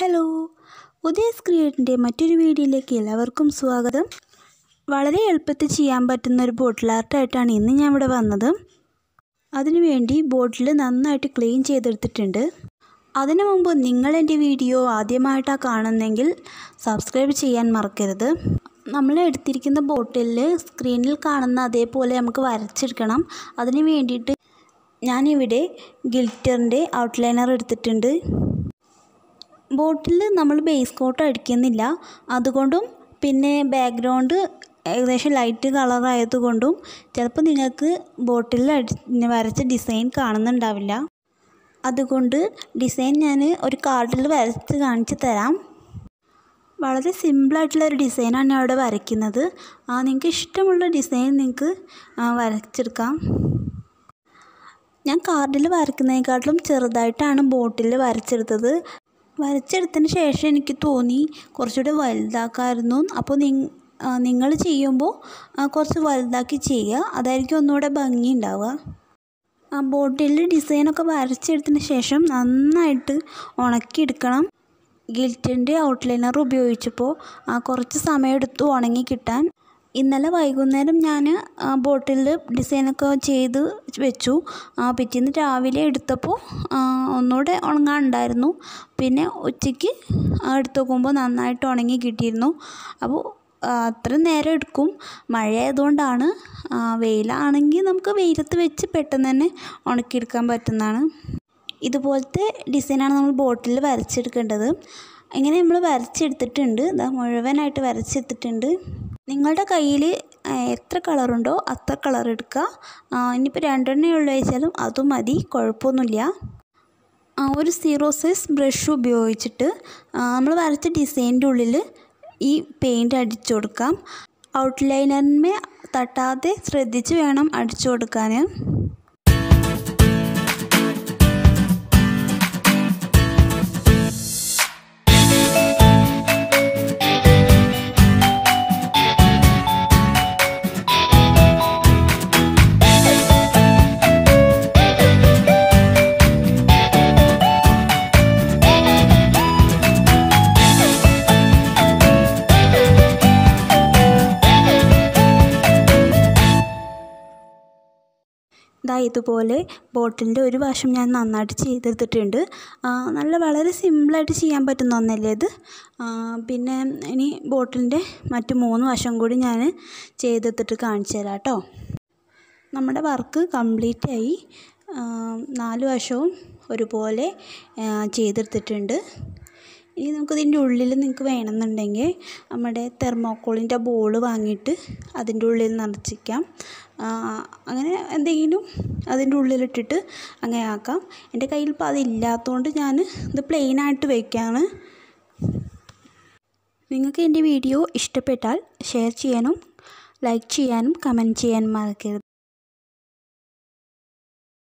hello ഉദയസ് ക്രിയേറ്റിൻ്റെ മറ്റൊരു വീഡിയോയിലേക്ക് എല്ലാവർക്കും സ്വാഗതം വളരെ എളുപ്പത്തിൽ ചെയ്യാൻ പറ്റുന്ന ഒരു ബോട്ടിൽ ആർട്ടായിട്ടാണ് ഇന്ന് ഞാൻ ഇവിടെ വന്നത് അതിനുവേണ്ടി ബോട്ടിൽ നന്നായിട്ട് ക്ലീൻ ചെയ്തെടുത്തിട്ടുണ്ട് അതിനു മുമ്പ് നിങ്ങൾ എൻ്റെ വീഡിയോ ആദ്യമായിട്ടാണ് കാണുന്നെങ്കിൽ സബ്സ്ക്രൈബ് ചെയ്യാൻ മറക്കരുത് നമ്മൾ എടുത്തിരിക്കുന്ന ബോട്ടിൽ സ്ക്രീനിൽ കാണുന്ന അതേപോലെ നമുക്ക് വരച്ചെടുക്കണം അതിന് വേണ്ടിയിട്ട് ഞാനിവിടെ ഗിൽറ്ററിൻ്റെ ഔട്ട്ലൈനർ എടുത്തിട്ടുണ്ട് ബോട്ടിൽ നമ്മൾ ബേസ് കോട്ട് അടിക്കുന്നില്ല അതുകൊണ്ടും പിന്നെ ബാക്ക്ഗ്രൗണ്ട് ഏകദേശം ലൈറ്റ് കളറായതുകൊണ്ടും ചിലപ്പോൾ നിങ്ങൾക്ക് ബോട്ടിൽ അടി വരച്ച ഡിസൈൻ കാണുന്നുണ്ടാവില്ല അതുകൊണ്ട് ഡിസൈൻ ഞാൻ ഒരു കാർഡിൽ വരച്ച് കാണിച്ച് തരാം വളരെ സിമ്പിളായിട്ടുള്ള ഒരു ഡിസൈനാണ് ഞാൻ അവിടെ വരയ്ക്കുന്നത് ആ നിങ്ങൾക്ക് ഇഷ്ടമുള്ള ഡിസൈൻ നിങ്ങൾക്ക് വരച്ചെടുക്കാം ഞാൻ കാർഡിൽ വരയ്ക്കുന്നതിനെക്കാട്ടിലും ചെറുതായിട്ടാണ് ബോട്ടിൽ വരച്ചെടുത്തത് വരച്ചെടുത്തതിന് ശേഷം എനിക്ക് തോന്നി കുറച്ചുകൂടെ വലുതാക്കാമായിരുന്നു അപ്പോൾ നിങ്ങൾ ചെയ്യുമ്പോൾ കുറച്ച് വലുതാക്കി ചെയ്യുക അതായിരിക്കും ഒന്നുകൂടെ ഭംഗി ഉണ്ടാവുക ആ ബോട്ടിലെ ഡിസൈനൊക്കെ വരച്ചെടുത്തതിന് ശേഷം നന്നായിട്ട് ഉണക്കിയെടുക്കണം ഗിൽറ്റിൻ്റെ ഔട്ട്ലൈനർ ഉപയോഗിച്ചപ്പോൾ കുറച്ച് സമയമെടുത്തു ഉണങ്ങി കിട്ടാൻ ഇന്നലെ വൈകുന്നേരം ഞാൻ ബോട്ടിലിൽ ഡിസൈനൊക്കെ ചെയ്ത് വെച്ചു പിറ്റേന്ന് രാവിലെ എടുത്തപ്പോൾ ഒന്നുകൂടെ ഉണങ്ങാനുണ്ടായിരുന്നു പിന്നെ ഉച്ചയ്ക്ക് എടുത്തു നോക്കുമ്പോൾ നന്നായിട്ട് ഉണങ്ങി കിട്ടിയിരുന്നു അപ്പോൾ അത്ര നേരം എടുക്കും മഴയായതുകൊണ്ടാണ് വെയിലാണെങ്കിൽ നമുക്ക് വെയിലത്ത് വെച്ച് പെട്ടെന്ന് തന്നെ ഉണക്കിയെടുക്കാൻ പറ്റുന്നതാണ് ഇതുപോലത്തെ ഡിസൈനാണ് നമ്മൾ ബോട്ടിൽ വരച്ചെടുക്കേണ്ടത് ഇങ്ങനെ നമ്മൾ വരച്ചെടുത്തിട്ടുണ്ട് ഇതാ മുഴുവനായിട്ട് വരച്ചെടുത്തിട്ടുണ്ട് നിങ്ങളുടെ കയ്യിൽ എത്ര കളറുണ്ടോ അത്ര കളർ എടുക്കുക ഇനിയിപ്പോൾ രണ്ടെണ്ണേ ഉള്ളു വെച്ചാലും അതും മതി കുഴപ്പമൊന്നുമില്ല ഒരു സീറോ സൈസ് ബ്രഷ് ഉപയോഗിച്ചിട്ട് നമ്മൾ വരച്ച ഡിസൈനിൻ്റെ ഉള്ളിൽ ഈ പെയിൻ്റ് അടിച്ചു കൊടുക്കാം ഔട്ട്ലൈനറിന്മേ തട്ടാതെ ശ്രദ്ധിച്ച് വേണം അടിച്ചു കൊടുക്കാൻ ദാ ഇതുപോലെ ബോട്ടിലിൻ്റെ ഒരു വശം ഞാൻ നന്നായിട്ട് ചെയ്തെടുത്തിട്ടുണ്ട് നല്ല വളരെ സിമ്പിളായിട്ട് ചെയ്യാൻ പറ്റുന്ന ഒന്നല്ലേ ഇത് പിന്നെ ഇനി ബോട്ടിലിൻ്റെ മറ്റു മൂന്ന് വശം കൂടി ഞാൻ ചെയ്തെടുത്തിട്ട് കാണിച്ചു തരാം കേട്ടോ നമ്മുടെ വർക്ക് കംപ്ലീറ്റ് ആയി നാല് വശവും ഒരുപോലെ ചെയ്തെടുത്തിട്ടുണ്ട് ഇനി നമുക്ക് ഇതിൻ്റെ ഉള്ളിൽ നിങ്ങൾക്ക് വേണമെന്നുണ്ടെങ്കിൽ നമ്മുടെ തെർമോക്കോളിൻ്റെ ബോൾ വാങ്ങിയിട്ട് അതിൻ്റെ ഉള്ളിൽ നിറച്ചിക്കാം അങ്ങനെ എന്തെങ്കിലും അതിൻ്റെ ഉള്ളിലിട്ടിട്ട് അങ്ങനെ ആക്കാം എൻ്റെ കയ്യിൽ ഇപ്പോൾ അതില്ലാത്തതുകൊണ്ട് ഞാൻ ഇത് പ്ലെയിനായിട്ട് വയ്ക്കുകയാണ് നിങ്ങൾക്ക് എൻ്റെ വീഡിയോ ഇഷ്ടപ്പെട്ടാൽ ഷെയർ ചെയ്യാനും ലൈക്ക് ചെയ്യാനും കമൻറ്റ് ചെയ്യാനും മറക്കരുത്